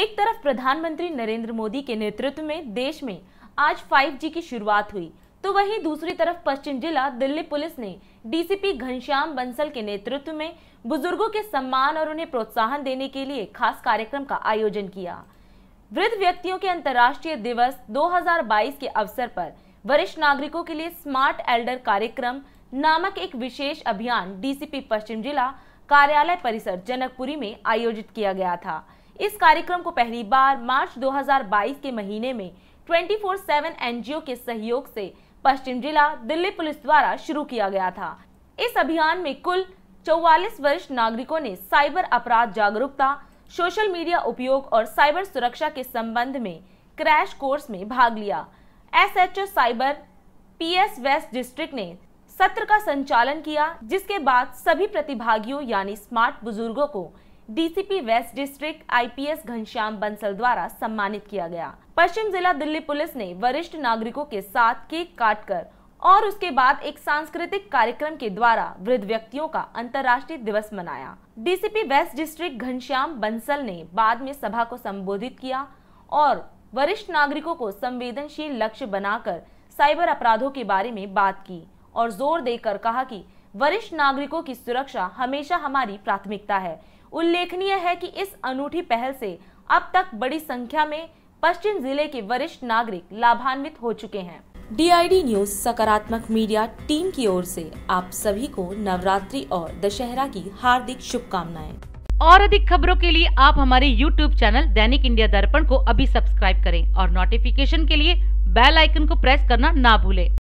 एक तरफ प्रधानमंत्री नरेंद्र मोदी के नेतृत्व में देश में आज 5G की शुरुआत हुई तो वहीं दूसरी तरफ पश्चिम जिला दिल्ली पुलिस ने डीसीपी घनश्याम बंसल के नेतृत्व में बुजुर्गों के सम्मान और उन्हें प्रोत्साहन देने के लिए खास कार्यक्रम का आयोजन किया वृद्ध व्यक्तियों के अंतर्राष्ट्रीय दिवस 2022 के अवसर पर वरिष्ठ नागरिकों के लिए स्मार्ट एल्डर कार्यक्रम नामक एक विशेष अभियान डीसीपी पश्चिम जिला कार्यालय परिसर जनकपुरी में आयोजित किया गया था इस कार्यक्रम को पहली बार मार्च 2022 के महीने में 24/7 एनजीओ के सहयोग से पश्चिम जिला दिल्ली पुलिस द्वारा शुरू किया गया था इस अभियान में कुल चौवालीस वरिष्ठ नागरिकों ने साइबर अपराध जागरूकता सोशल मीडिया उपयोग और साइबर सुरक्षा के संबंध में क्रैश कोर्स में भाग लिया ओ साइबर पीएस वेस्ट डिस्ट्रिक्ट ने सत्र का संचालन किया जिसके बाद सभी प्रतिभागियों यानी स्मार्ट बुजुर्गों को DCP west district IPS Ghanshyam Bansal द्वारा सम्मानित किया गया पश्चिम जिला दिल्ली पुलिस ने वरिष्ठ नागरिकों के साथ केक काट कर और उसके बाद एक सांस्कृतिक कार्यक्रम के द्वारा वृद्ध व्यक्तियों का अंतर्राष्ट्रीय दिवस मनाया DCP west district Ghanshyam Bansal ने बाद में सभा को संबोधित किया और वरिष्ठ नागरिकों को संवेदनशील लक्ष्य बनाकर साइबर अपराधों के बारे में बात की और जोर देकर कहा कि वरिष्ठ नागरिकों की सुरक्षा हमेशा हमारी प्राथमिकता है उल्लेखनीय है कि इस अनूठी पहल से अब तक बड़ी संख्या में पश्चिम जिले के वरिष्ठ नागरिक लाभान्वित हो चुके हैं डीआईडी न्यूज सकारात्मक मीडिया टीम की ओर से आप सभी को नवरात्रि और दशहरा की हार्दिक शुभकामनाएं और अधिक खबरों के लिए आप हमारे YouTube चैनल दैनिक इंडिया दर्पण को अभी सब्सक्राइब करें और नोटिफिकेशन के लिए बेल आइकन को प्रेस करना ना भूलें।